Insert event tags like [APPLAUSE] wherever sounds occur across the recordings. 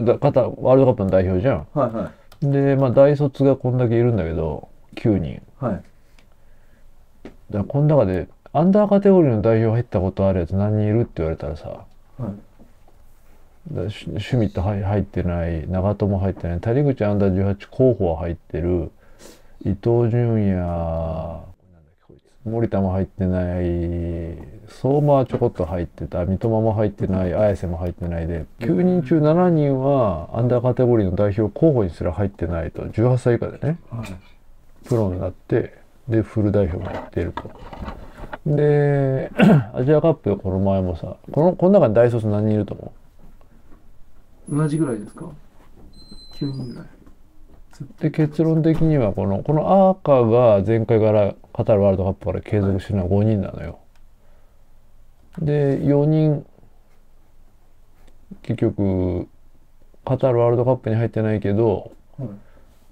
方ワールドカップの代表じゃん、はいはい、で、まあ、大卒がこんだけいるんだけど9人、はい、だこの中でアンダーカテゴリーの代表入ったことあるやつ何人いるって言われたらさ、はいだシュミット入ってない長友入ってない谷口アンダー18候補は入ってる伊東純也森田も入ってない相馬はちょこっと入ってた三笘も入ってない綾瀬も入ってないで9人中7人はアンダーカテゴリーの代表候補にすら入ってないと18歳以下でね、プロになってでフル代表もやってると。で [CLEARS THROAT] アジアカップこの前もさこのこの中に大卒何人いると思う同じぐらいですか9人ぐらい。で結論的にはこのこのアーカが前回からカタールワールドカップから継続してるのは5人なのよ。で4人結局カタールワールドカップに入ってないけど、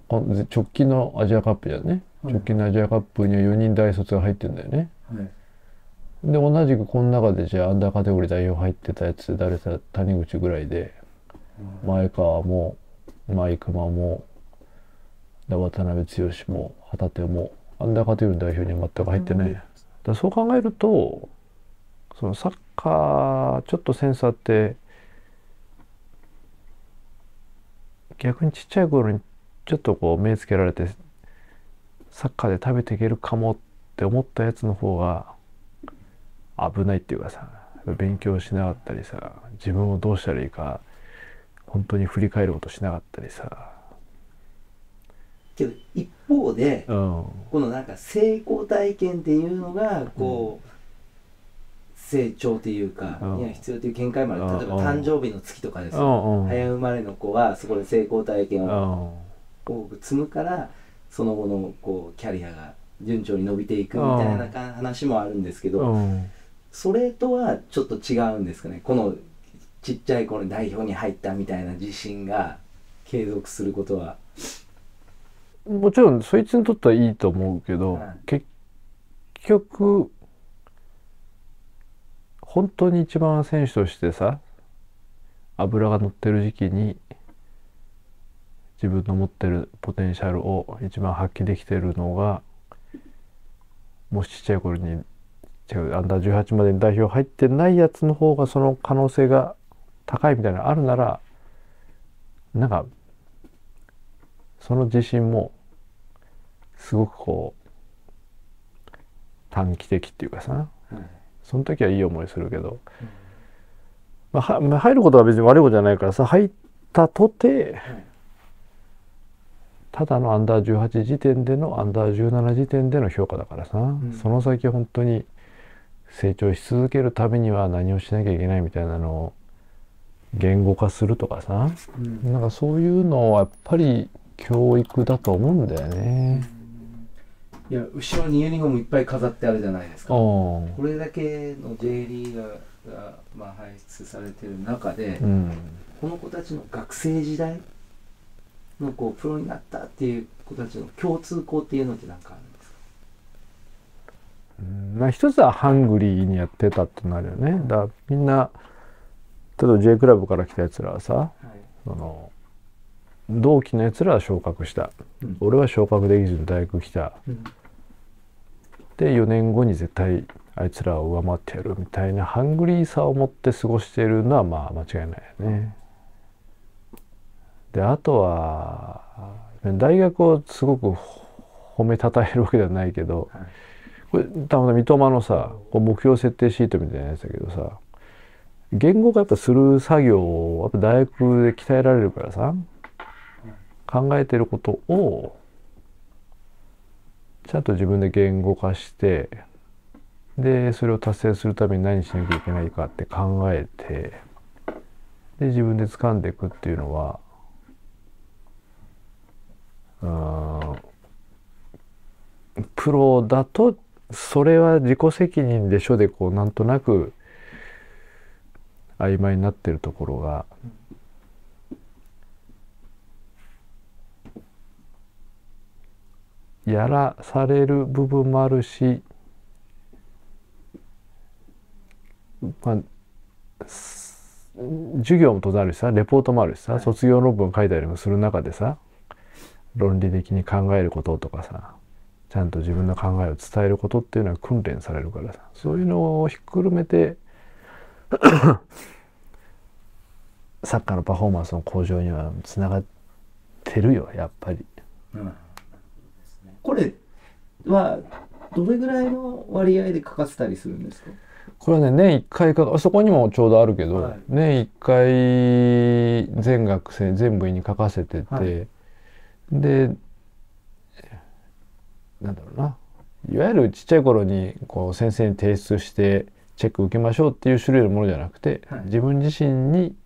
はい、直近のアジアカップじゃね、はい、直近のアジアカップには4人大卒が入ってんだよね。はい、で同じくこの中でじゃあアンダーカテゴリー代表入ってたやつ誰だ谷口ぐらいで前川も前熊も渡辺剛も旗手もアンダーカテゴリの代表には全く入ってない、だそう考えるとそのサッカーちょっとセンスあって逆にちっちゃい頃にちょっとこう目つけられてサッカーで食べていけるかもって思ったやつの方が危ないっていうかさ勉強しなかったりさ自分をどうしたらいいか本当に振り返ることしなかったりさけど一方で、うん、このなんか成功体験っていうのがこう、成長というか、には必要という見解もある、例えば誕生日の月とかです、早生まれの子はそこで成功体験を多く積むからその後のこうキャリアが順調に伸びていくみたいな話もあるんですけど、それとはちょっと違うんですかねこのちっちゃい頃に代表に入ったみたいな自信が継続することは。もちろんそいつにとってはいいと思うけど、うん、結局本当に一番選手としてさ脂が乗ってる時期に自分の持ってるポテンシャルを一番発揮できてるのがもしちっちゃい頃に違うアンダー18までに代表入ってないやつの方がその可能性が高いみたいなのあるならなんかその自信もすごくこう短期的っていうかさ、うん、その時はいい思いするけど、まあ、は入ることは別に悪いことじゃないからさ入ったとて、ただのアンダー18時点でのアンダー17時点での評価だからさ、うん、その先本当に成長し続けるためには何をしなきゃいけないみたいなのを言語化するとかさ、うん、なんかそういうのはやっぱり教育だと思うんだよね。うんいや後ろにユニフォームいっぱい飾ってあるじゃないですかこれだけの J リーガーが、まあ、輩出されてる中で、うん、この子たちの学生時代のこうプロになったっていう子たちの共通項っていうのって何かあるんですかまあ、一つはハングリーにやってたってなるよね、だかだみんな例えば J クラブから来たやつらはさ、はい、その同期のやつらは昇格した、うん、俺は昇格できずに大学来た、うんで4年後に絶対あいつらを上回ってやるみたいなハングリーさを持って過ごしているのはまあ間違いないよね。であとは大学をすごく褒めたたえるわけではないけど、これたまたま三笘のさこう目標設定シートみたいなやつだけどさ言語化やっぱする作業をやっぱ大学で鍛えられるからさ考えてることをちゃんと自分で言語化してでそれを達成するために何しなきゃいけないかって考えてで自分で掴んでいくっていうのはうんプロだとそれは自己責任でしょでこうなんとなく曖昧になってるところがやらされる部分もあるし、まあ、授業も当然あるしさレポートもあるしさ、はい、卒業論文書いたりもする中でさ論理的に考えることとかさちゃんと自分の考えを伝えることっていうのは訓練されるからさそういうのをひっくるめて [COUGHS] サッカーのパフォーマンスの向上にはつながってるよやっぱり。うんこれはどれぐらいの割合で書かせたりするんですかこれはね年1回かそこにもちょうどあるけど、はい、年1回全学生全部に書かせてて、はい、でなんだろうないわゆるちっちゃい頃にこう先生に提出してチェック受けましょうっていう種類のものじゃなくて、はい、自分自身に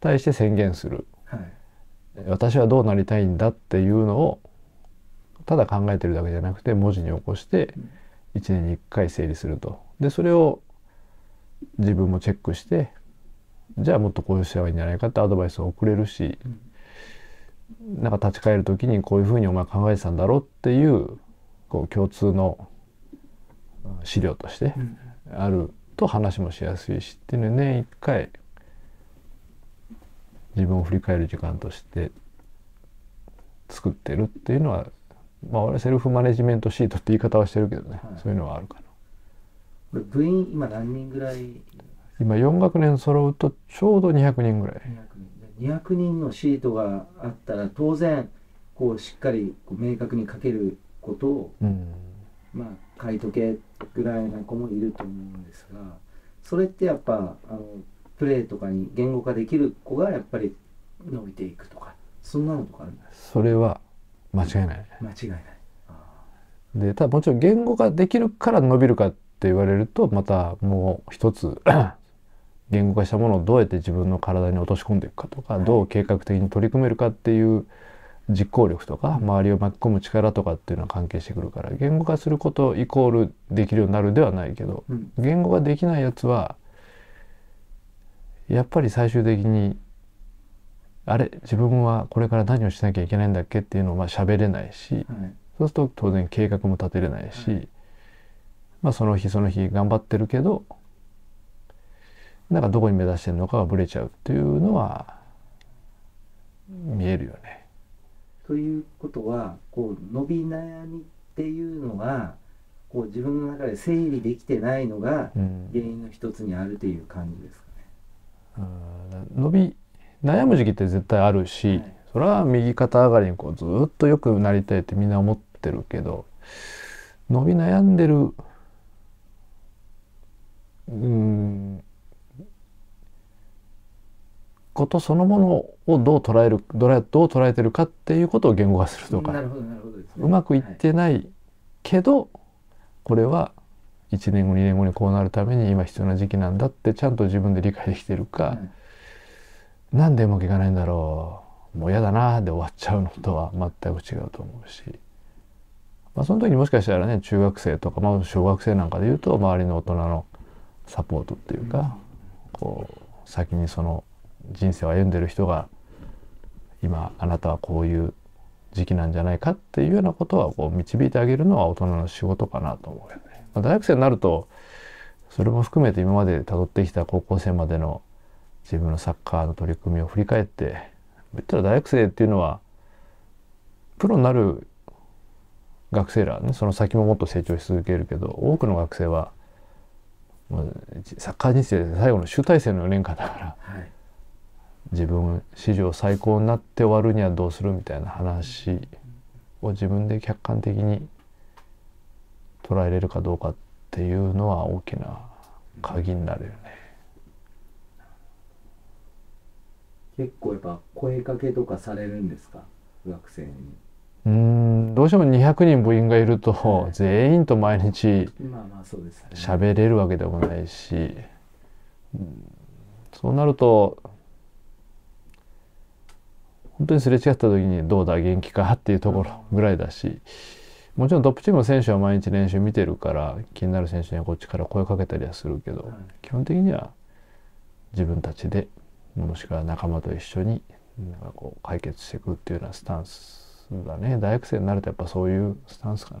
対して宣言する、私はどうなりたいんだっていうのをただ考えてるだけじゃなくて文字に起こして1年に1回整理すると。でそれを自分もチェックしてじゃあもっとこうしたらいいんじゃないかってアドバイスを送れるし、うなんか立ち返る時にこういうふうにお前考えてたんだろうっていうこう共通の資料としてあると話もしやすいしっていうの年、ね、1回自分を振り返る時間として作ってるっていうのはまあ俺セルフマネジメントシートって言い方はしてるけどね、はい、そういうのはあるかな。これ部員今何人ぐらい今4学年揃うとちょうど200人ぐらい。200人 ,200 人のシートがあったら当然こうしっかりこう明確に書けることを、うん、まあ書いとけぐらいな子もいると思うんですがそれってやっぱあのプレーとかに言語化できる子がやっぱり伸びていくとかそんなのとかあるんですそれは間違いない間違いないでただもちろん言語ができるから伸びるかって言われるとまたもう一つ [CLEARS THROAT] 言語化したものをどうやって自分の体に落とし込んでいくかとか、はい、どう計画的に取り組めるかっていう実行力とか周りを巻き込む力とかっていうのは関係してくるから言語化することイコールできるようになるではないけど、うん、言語ができないやつはやっぱり最終的にあれ自分はこれから何をしなきゃいけないんだっけっていうのをまあ喋れないし、はい、そうすると当然計画も立てれないし、はい、まあその日その日頑張ってるけどなんかどこに目指してるのかがぶれちゃうっていうのは見えるよね。ということはこう伸び悩みっていうのはこう自分の中で整理できてないのが原因の一つにあるという感じですかね。うん、伸び悩む時期って絶対あるし、はい、それは右肩上がりにこうずっと良くなりたいってみんな思ってるけど伸び悩んでるうんことそのものをどう捉えるどう捉えてるかっていうことを言語化するとか、うまくいってないけど、はい、これは1年後2年後にこうなるために今必要な時期なんだってちゃんと自分で理解できてるか、はい何でうまくいかないんだろうもう嫌だなで終わっちゃうのとは全く違うと思うし、まあ、その時にもしかしたらね中学生とか、まあ、小学生なんかで言うと周りの大人のサポートっていうかこう先にその人生を歩んでる人が今あなたはこういう時期なんじゃないかっていうようなことはこう導いてあげるのは大人の仕事かなと思うよね。まあ、大学生になるとそれも含めて今まで辿ってきた高校生までの自分のサッカーの取り組みを振り返って言ったら大学生っていうのはプロになる学生らねその先ももっと成長し続けるけど多くの学生はサッカー人生で最後の集大成の4年間だから、はい、自分史上最高になって終わるにはどうするみたいな話を自分で客観的に捉えれるかどうかっていうのは大きな鍵になるよね。結構やっぱ声かけとかされるんですか学生に。うんどうしても200人部員がいると、全員と毎日喋れるわけでもないし、そうなると本当にすれ違った時に「どうだ元気か?」っていうところぐらいだしもちろんトップチームの選手は毎日練習見てるから気になる選手にはこっちから声かけたりはするけど、基本的には自分たちでもしくは仲間と一緒になんかこう解決していくっていうようなスタンスだね大学生になるとやっぱそういうスタンスかな。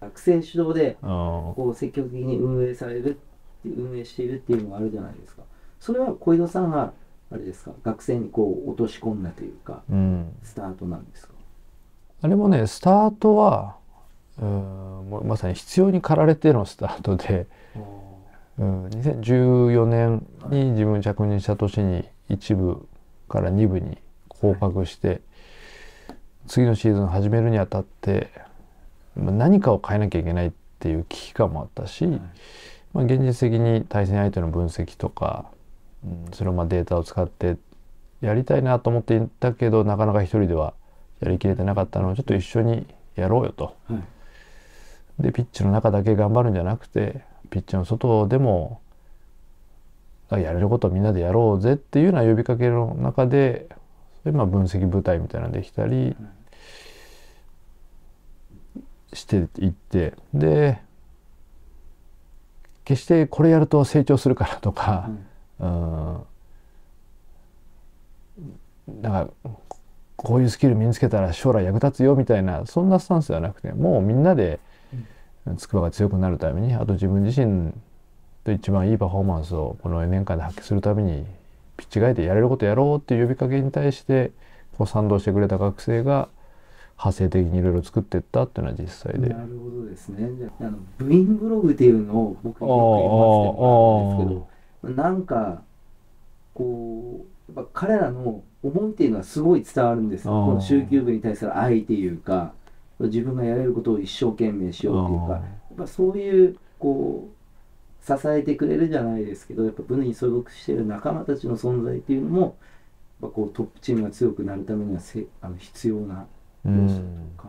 学生主導でこう積極的に運営される運営しているっていうのがあるじゃないですかそれは小井戸さんがあれですか学生にこう落とし込んだというか、うん、スタートなんですかあれもねスタートはうんまさに必要に駆られてのスタートでうん、2014年に自分着任した年に1部から2部に降格して、次のシーズン始めるにあたって何かを変えなきゃいけないっていう危機感もあったし、まあ、現実的に対戦相手の分析とか、うん、それをまあデータを使ってやりたいなと思っていたけどなかなか一人ではやりきれてなかったのをちょっと一緒にやろうよと。はい、でピッチの中だけ頑張るんじゃなくてピッチの外でもやれることをみんなでやろうぜっていうような呼びかけの中で今分析部隊みたいなのできたりしていってで決してこれやると成長するからとか、うん、うんなんかこういうスキル身につけたら将来役立つよみたいなそんなスタンスではなくてもうみんなで筑波が強くなるためにあと自分自身と一番いいパフォーマンスをこの4年間で発揮するためにピッチ外でやれることやろうっていう呼びかけに対してこう賛同してくれた学生が派生的にいろいろ作ってったっていうのは実際で。なるほどですね。あの部員ブログっていうのを僕よくるんですけどなんかこうやっぱ彼らの思いっていうのはすごい伝わるんですこの集球部に対する愛っていうか。自分がやれることを一生懸命しようっていうかやっぱそういうこう支えてくれるじゃないですけどやっぱ部に所属してる仲間たちの存在っていうのもやっぱこうトップチームが強くなるためにはせあの必要な要素と考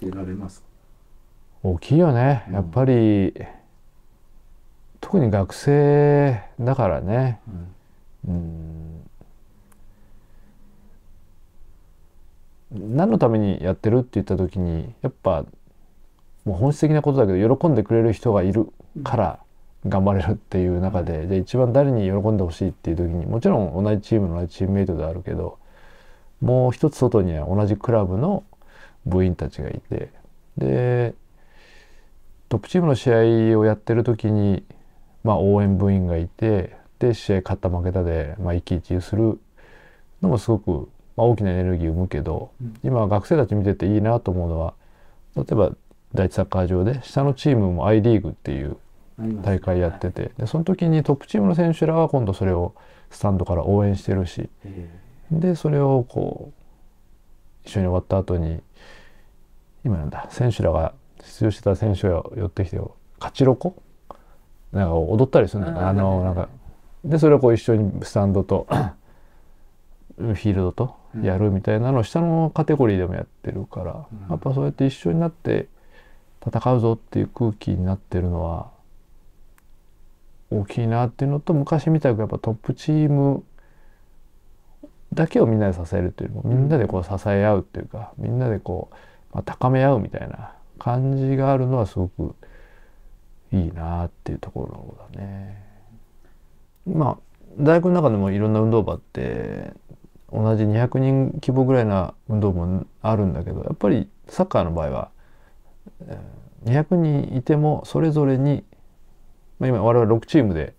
えてられます大きいよね、やっぱり、特に学生だからね、うん、うん何のためにやってるって言った時にやっぱもう本質的なことだけど喜んでくれる人がいるから頑張れるっていう中で、うん、で一番誰に喜んでほしいっていう時にもちろん同じチームの同じチームメイトであるけどもう一つ外には同じクラブの部員たちがいてでトップチームの試合をやってる時に、まあ、応援部員がいてで試合勝った負けたで、まあ、一憂するのもすごくまあ、大きなエネルギーを生むけど、うん、今学生たち見てていいなと思うのは例えば第一サッカー場で下のチームも i リーグっていう大会やっててでその時にトップチームの選手らは今度それをスタンドから応援してるし、でそれをこう一緒に終わった後に今なんだ選手らが出場してた選手が寄ってきて勝ちロコなんか踊ったりするんだね。あのなんかでそれをこう一緒にスタンドとフィールドとやるみたいなのを下のカテゴリーでもやってるから、やっぱそうやって一緒になって戦うぞっていう空気になってるのは大きいなっていうのと昔みたいにやっぱトップチームだけをみんなで支えるというよりもみんなでこう支え合うっていうかみんなでこう、まあ、高め合うみたいな感じがあるのはすごくいいなっていうところだね。まあ大学の中でもいろんな運動場って同じ200人規模ぐらいな運動もあるんだけどやっぱりサッカーの場合は200人いてもそれぞれに、まあ、今我々6チームで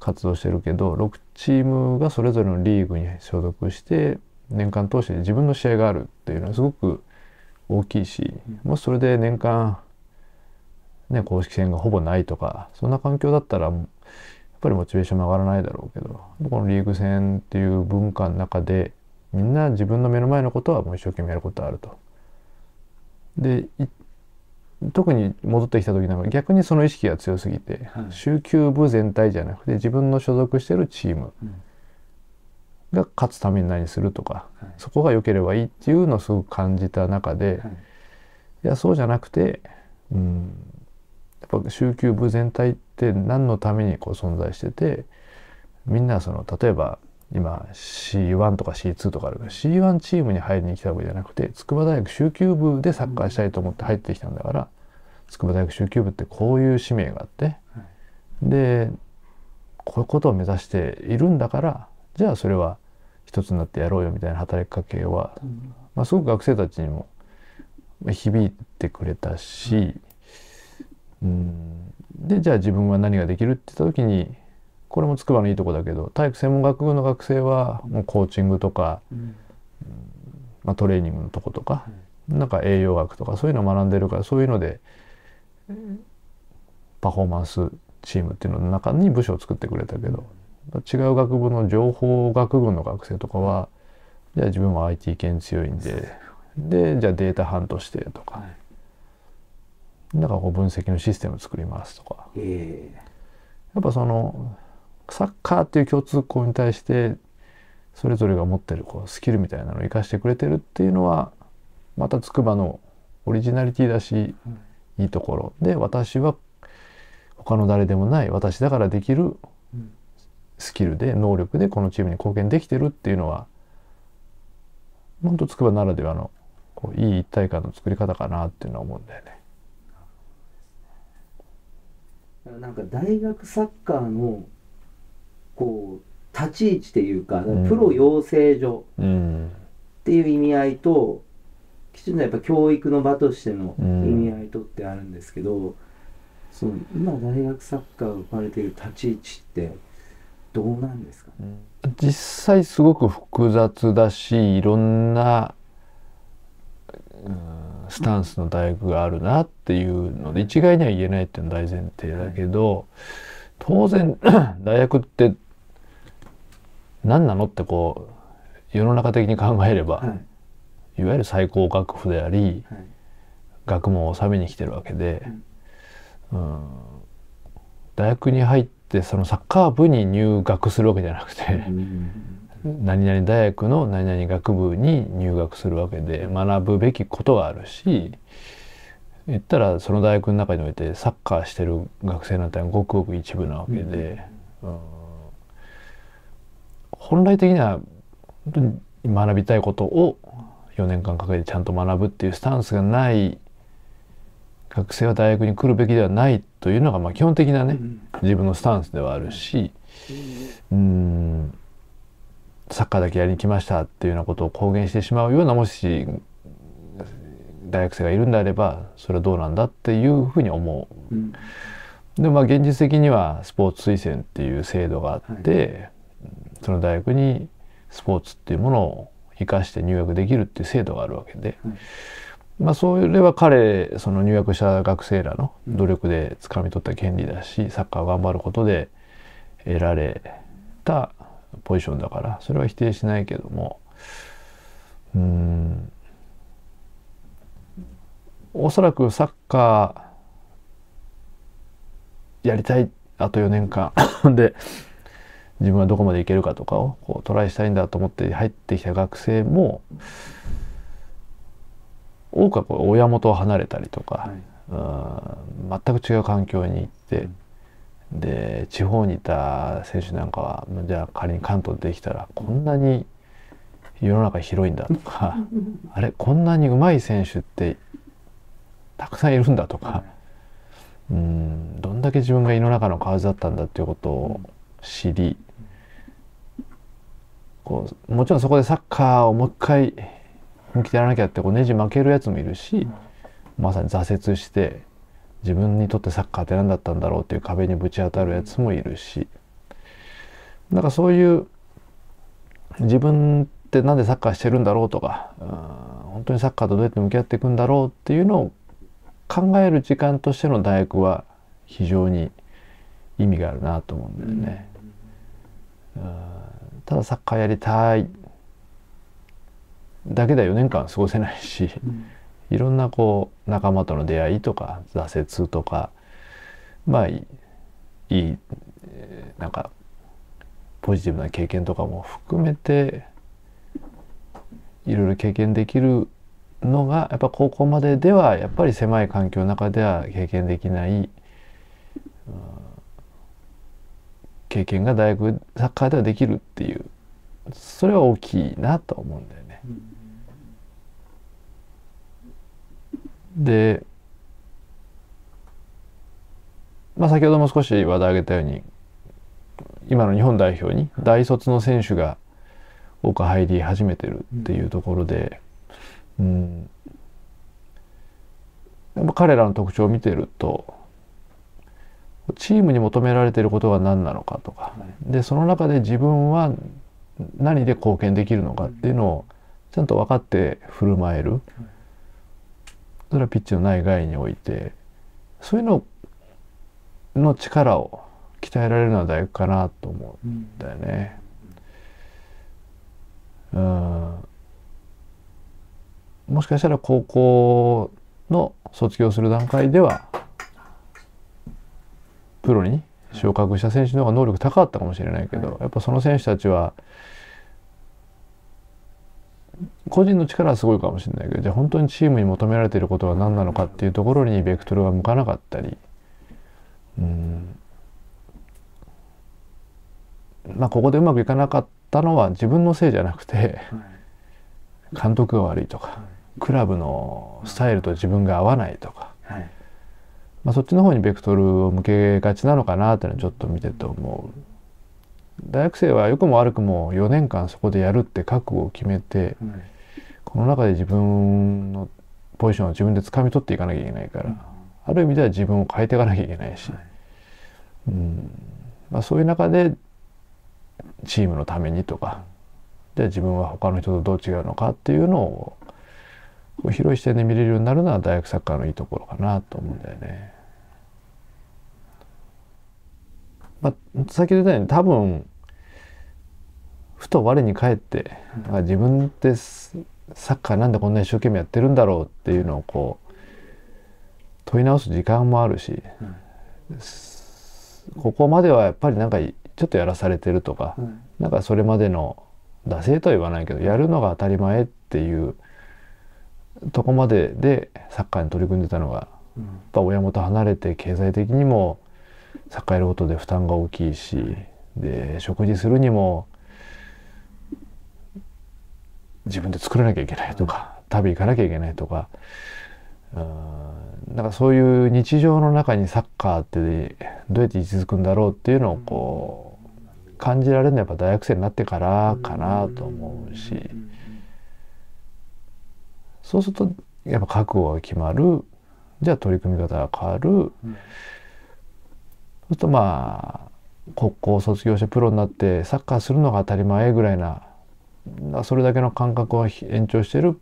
活動してるけど、6チームがそれぞれのリーグに所属して年間通して自分の試合があるっていうのはすごく大きいし、もしそれで年間、ね、公式戦がほぼないとかそんな環境だったらっぱりモチベーションも上がらないだろうけどこのリーグ戦っていう文化の中でみんな自分の目の前のことはもう一生懸命やることあると。で特に戻ってきた時なんか逆にその意識が強すぎて、はい、週休部全体じゃなくて自分の所属してるチームが勝つために何するとか、はい、そこが良ければいいっていうのをすごく感じた中で、はい、いやそうじゃなくて、うん、やっぱ週休部全体ってって何のためにこう存在しててみんなその例えば今 C1 とか C2 とかあるから C1 チームに入りに来たわけじゃなくて筑波大学修級部でサッカーしたいと思って入ってきたんだから筑波大学修級部ってこういう使命があって、でこういうことを目指しているんだからじゃあそれは一つになってやろうよみたいな働きかけは、まあ、すごく学生たちにも響いてくれたし、うんでじゃあ自分は何ができるって言った時にこれも筑波のいいとこだけど体育専門学部の学生はもうコーチングとか、うん、まあ、トレーニングのとことか、うん、なんか栄養学とかそういうのを学んでるからそういうので、うん、パフォーマンスチームっていうのの中に部署を作ってくれたけど、違う学部の情報学部の学生とかはじゃあ自分は IT 系に強いんででじゃあデータ班としてとか。はいだからこう分析のシステムを作りますとか、えー、やっぱそのサッカーっていう共通項に対してそれぞれが持ってるこうスキルみたいなのを生かしてくれてるっていうのはまた筑波のオリジナリティだし、いいところで私は他の誰でもない私だからできるスキルで能力でこのチームに貢献できてるっていうのは本当筑波ならではのこういい一体感の作り方かなっていうのは思うんだよね。なんか大学サッカーのこう立ち位置っていうか、プロ養成所っていう意味合いと、きちんとやっぱ教育の場としての意味合いとってあるんですけど、うん、その今大学サッカーが生まれている立ち位置ってどうなんですか、ね、実際すごく複雑だしいろんな、うんスタンスの大学があるなっていうので一概には言えないっていうのは大前提だけど当然 [CLEARS THROAT] 大学って何なのってこう世の中的に考えれば、い、わゆる最高学府であり、学問を治めに来てるわけで、うん、大学に入ってそのサッカー部に入学するわけじゃなくて。何々大学の何々学部に入学するわけで学ぶべきことがあるし言ったらその大学の中においてサッカーしてる学生なんてごくごく一部なわけで、うん本来的には本当に学びたいことを4年間かけてちゃんと学ぶっていうスタンスがない学生は大学に来るべきではないというのがまあ基本的なね、自分のスタンスではあるし、うんサッカーだけやりに来ましたっていうようなことを公言してしまうようなもし大学生がいるんであればそれはどうなんだっていうふうに思う。うん、でまあ現実的にはスポーツ推薦っていう制度があって、はい、その大学にスポーツっていうものを生かして入学できるっていう制度があるわけで、はい、まあそれは彼その入学した学生らの努力で掴み取った権利だし、サッカーを頑張ることで得られたポジションだからそれは否定しないけどもうんおそらくサッカーやりたいあと4年間 [LAUGHS] で自分はどこまでいけるかとかをこうトライしたいんだと思って入ってきた学生も多くはこう親元を離れたりとか、はい、全く違う環境に行って。うんで地方にいた選手なんかはじゃあ仮に関東できたらこんなに世の中広いんだとかあれこんなにうまい選手ってたくさんいるんだとか、うん、どんだけ自分が世の中の蛙だったんだっていうことを知り、こうもちろんそこでサッカーをもう一回本気でやらなきゃってこうネジ負けるやつもいるし、まさに挫折して自分にとってサッカーって何だったんだろうっていう壁にぶち当たるやつもいるしなんかそういう自分って何でサッカーしてるんだろうとか本当にサッカーとどうやって向き合っていくんだろうっていうのを考える時間としての大学は非常に意味があるなと思うんだよね。ただサッカーやりたいだけでは4年間過ごせないし、うんいろんなこう仲間との出会いとか挫折とかまあいいなんかポジティブな経験とかも含めていろいろ経験できるのがやっぱ高校までではやっぱり狭い環境の中では経験できない、経験が大学サッカーではできるっていうそれは大きいなと思うんだよね。で、まあ、先ほども少し話題挙げたように今の日本代表に大卒の選手が多く入り始めてるっていうところで、うん、やっぱ彼らの特徴を見てるとチームに求められてることが何なのかとかでその中で自分は何で貢献できるのかっていうのをちゃんと分かって振る舞える。それはピッチの内外においてそういうのの力を鍛えられるのは大学かなと思うんだよね。うん、もしかしたら高校の卒業する段階ではプロに昇格した選手の方が能力高かったかもしれないけど、やっぱその選手たちは個人の力はすごいかもしれないけどじゃあ本当にチームに求められていることは何なのかっていうところにベクトルが向かなかったりうんまあここでうまくいかなかったのは自分のせいじゃなくて、監督が悪いとか、クラブのスタイルと自分が合わないとか、まあ、そっちの方にベクトルを向けがちなのかなっていうのはちょっと見てて思う。大学生は良くも悪くも4年間そこでやるって覚悟を決めて、この中で自分のポジションを自分で掴み取っていかなきゃいけないから、うん、ある意味では自分を変えていかなきゃいけないし、はい、うんまあ、そういう中でチームのためにとかじゃあ自分は他の人とどう違うのかっていうのを広い視点で見れるようになるのは大学サッカーのいいところかなと思うんだよね。まあ、先ほど言ったように多分ふと我に返って、あ自分ってサッカーなんでこんな一生懸命やってるんだろうっていうのをこう問い直す時間もあるし、ここまではやっぱりなんかちょっとやらされてるとか、うん、なんかそれまでの惰性とは言わないけどやるのが当たり前っていうとこまででサッカーに取り組んでたのが、やっぱ親元離れて経済的にも抱えることで負担が大きいしで食事するにも自分で作らなきゃいけないとか旅行かなきゃいけないとかだからかそういう日常の中にサッカーってどうやって位置づくんだろうっていうのをこう感じられるのはやっぱ大学生になってからかなと思うしそうするとやっぱ覚悟が決まるじゃあ取り組み方が変わる。そうするとまあ高校卒業してプロになってサッカーするのが当たり前ぐらいなそれだけの感覚を延長してる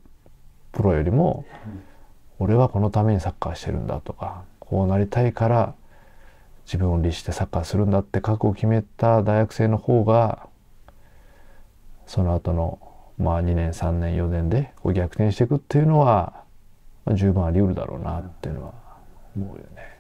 プロよりも俺はこのためにサッカーしてるんだとかこうなりたいから自分を律してサッカーするんだって覚悟を決めた大学生の方がその後のま2年3年4年でこう逆転していくっていうのは、十分あり得るだろうなっていうのは思うよね。